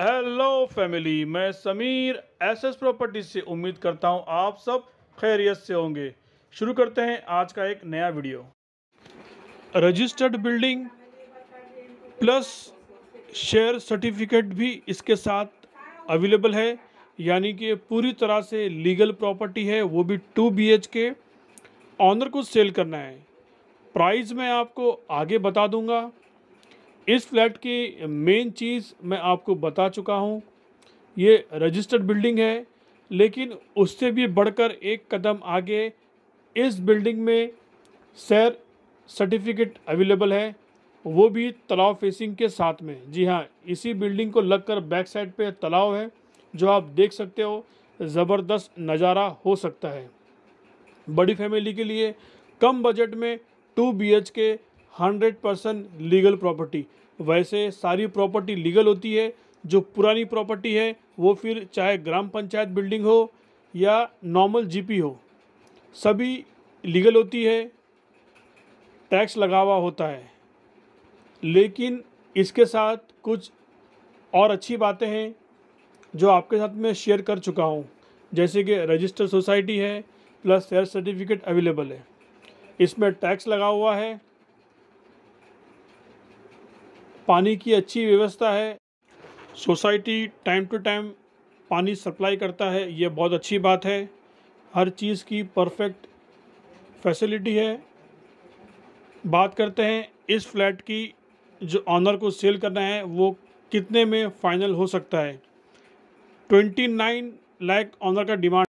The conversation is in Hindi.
हेलो फैमिली मैं समीर एसएस प्रॉपर्टी से उम्मीद करता हूं आप सब खैरियत से होंगे शुरू करते हैं आज का एक नया video registered building plus share certificate भी इसके साथ अवेलेबल है यानी कि पूरी तरह से लीगल प्रॉपर्टी है वो भी two B H K owner को सेल करना है प्राइस मैं आपको आगे बता दूंगा इस फ्लैट की मेन चीज़ मैं आपको बता चुका हूँ ये रजिस्टर्ड बिल्डिंग है लेकिन उससे भी बढ़कर एक कदम आगे इस बिल्डिंग में सैर सर्टिफिकेट अवेलेबल है वो भी तालाब फेसिंग के साथ में जी हाँ इसी बिल्डिंग को लगकर बैक साइड पे तालाब है जो आप देख सकते हो ज़बरदस्त नज़ारा हो सकता है बड़ी फैमिली के लिए कम बजट में two B K hundred percent legal property वैसे सारी प्रॉपर्टी लीगल होती है जो पुरानी प्रॉपर्टी है वो फिर चाहे ग्राम पंचायत बिल्डिंग हो या नॉर्मल जीपी हो सभी लीगल होती है टैक्स लगा हुआ होता है लेकिन इसके साथ कुछ और अच्छी बातें हैं जो आपके साथ मैं शेयर कर चुका हूँ जैसे कि रजिस्टर सोसाइटी है प्लस शेयर सर्टिफिकेट अवेलेबल है इसमें टैक्स लगा हुआ है पानी की अच्छी व्यवस्था है सोसाइटी टाइम टू टाइम पानी सप्लाई करता है यह बहुत अच्छी बात है हर चीज़ की परफेक्ट फैसिलिटी है बात करते हैं इस फ्लैट की जो ऑनर को सेल करना है वो कितने में फ़ाइनल हो सकता है ट्वेंटी नाइन लाख ऑनर का डिमांड